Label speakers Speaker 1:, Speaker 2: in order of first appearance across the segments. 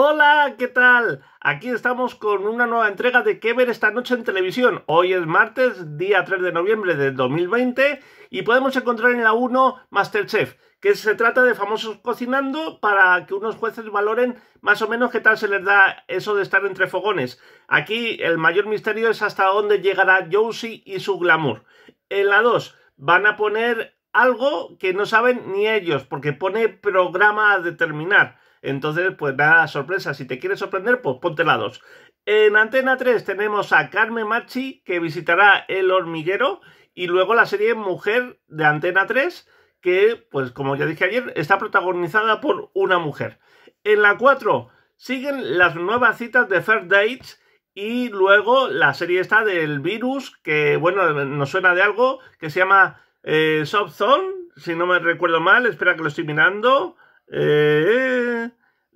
Speaker 1: Hola, ¿qué tal? Aquí estamos con una nueva entrega de ¿Qué ver esta noche en televisión? Hoy es martes, día 3 de noviembre de 2020 y podemos encontrar en la 1 Masterchef, que se trata de famosos cocinando para que unos jueces valoren más o menos qué tal se les da eso de estar entre fogones. Aquí el mayor misterio es hasta dónde llegará Josie y su glamour. En la 2 van a poner algo que no saben ni ellos, porque pone programa a determinar. Entonces, pues nada, sorpresa. Si te quieres sorprender, pues ponte lados. En Antena 3 tenemos a Carmen Machi, que visitará El Hormiguero, y luego la serie Mujer de Antena 3, que, pues como ya dije ayer, está protagonizada por una mujer. En la 4 siguen las nuevas citas de First Dates, y luego la serie está del virus, que bueno, nos suena de algo, que se llama eh, Soft Zone, si no me recuerdo mal, espera que lo estoy mirando. Eh,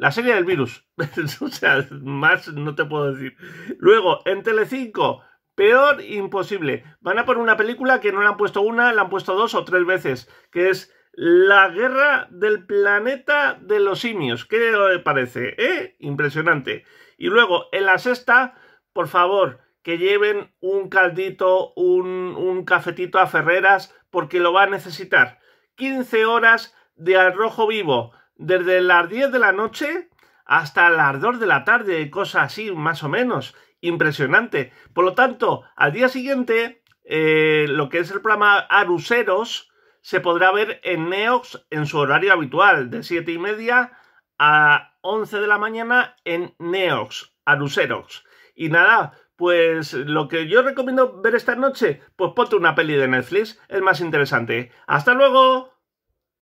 Speaker 1: la serie del virus. o sea, más no te puedo decir. Luego, en Telecinco, peor imposible. Van a poner una película que no la han puesto una, la han puesto dos o tres veces, que es La guerra del planeta de los simios. ¿Qué le parece? ¿Eh? Impresionante. Y luego, en la sexta, por favor, que lleven un caldito, un, un cafetito a Ferreras, porque lo va a necesitar. 15 horas de arrojo vivo desde las 10 de la noche hasta las 2 de la tarde, cosa así más o menos, impresionante. Por lo tanto, al día siguiente, eh, lo que es el programa Aruseros se podrá ver en Neox en su horario habitual, de 7 y media a 11 de la mañana en Neox, Aruseros. Y nada, pues lo que yo recomiendo ver esta noche, pues ponte una peli de Netflix, es más interesante. ¡Hasta luego!